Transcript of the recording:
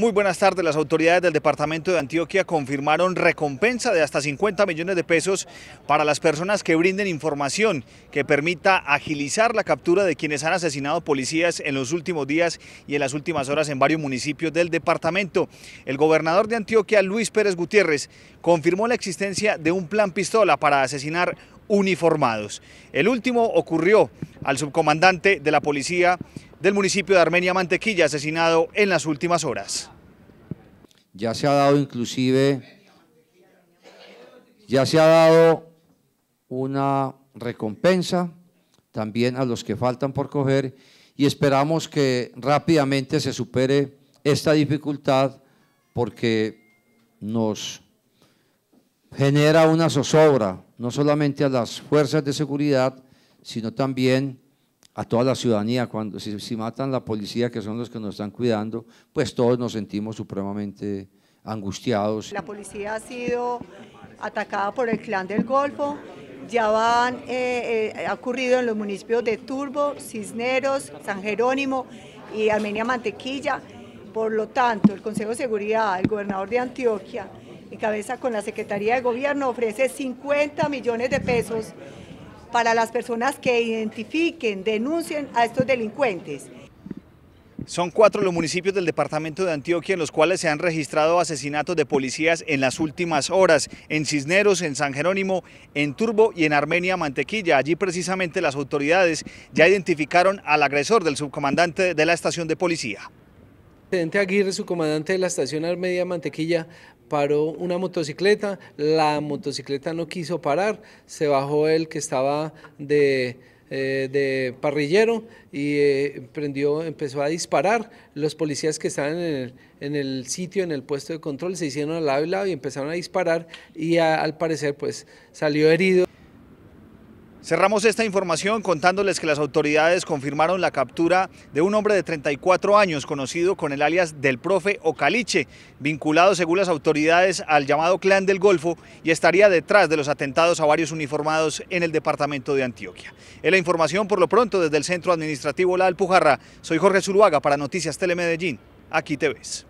Muy buenas tardes. Las autoridades del departamento de Antioquia confirmaron recompensa de hasta 50 millones de pesos para las personas que brinden información que permita agilizar la captura de quienes han asesinado policías en los últimos días y en las últimas horas en varios municipios del departamento. El gobernador de Antioquia, Luis Pérez Gutiérrez, confirmó la existencia de un plan pistola para asesinar uniformados. El último ocurrió al subcomandante de la policía del municipio de Armenia Mantequilla, asesinado en las últimas horas. Ya se ha dado inclusive, ya se ha dado una recompensa también a los que faltan por coger y esperamos que rápidamente se supere esta dificultad porque nos genera una zozobra, no solamente a las fuerzas de seguridad, sino también a toda la ciudadanía, cuando si, matan a la policía, que son los que nos están cuidando, pues todos nos sentimos supremamente angustiados. La policía ha sido atacada por el clan del Golfo, ya van, eh, eh, ha ocurrido en los municipios de Turbo, Cisneros, San Jerónimo y Armenia Mantequilla. Por lo tanto, el Consejo de Seguridad, el gobernador de Antioquia, y cabeza con la Secretaría de Gobierno, ofrece 50 millones de pesos para las personas que identifiquen, denuncien a estos delincuentes. Son cuatro los municipios del departamento de Antioquia en los cuales se han registrado asesinatos de policías en las últimas horas, en Cisneros, en San Jerónimo, en Turbo y en Armenia Mantequilla. Allí precisamente las autoridades ya identificaron al agresor del subcomandante de la estación de policía presidente Aguirre, su comandante de la estación Armedia Mantequilla, paró una motocicleta, la motocicleta no quiso parar, se bajó el que estaba de, eh, parrillero y eh, empezó a disparar. Los policías que estaban en el, sitio, en el puesto de control, se hicieron al lado y lado y empezaron a disparar y al parecer pues salió herido. Cerramos esta información contándoles que las autoridades confirmaron la captura de un hombre de 34 años conocido con el alias del profe Ocaliche, vinculado según las autoridades al llamado Clan del Golfo y estaría detrás de los atentados a varios uniformados en el departamento de Antioquia. Es la información por lo pronto desde el Centro Administrativo La Alpujarra, soy Jorge Zuluaga para Noticias Telemedellín. Aquí te ves.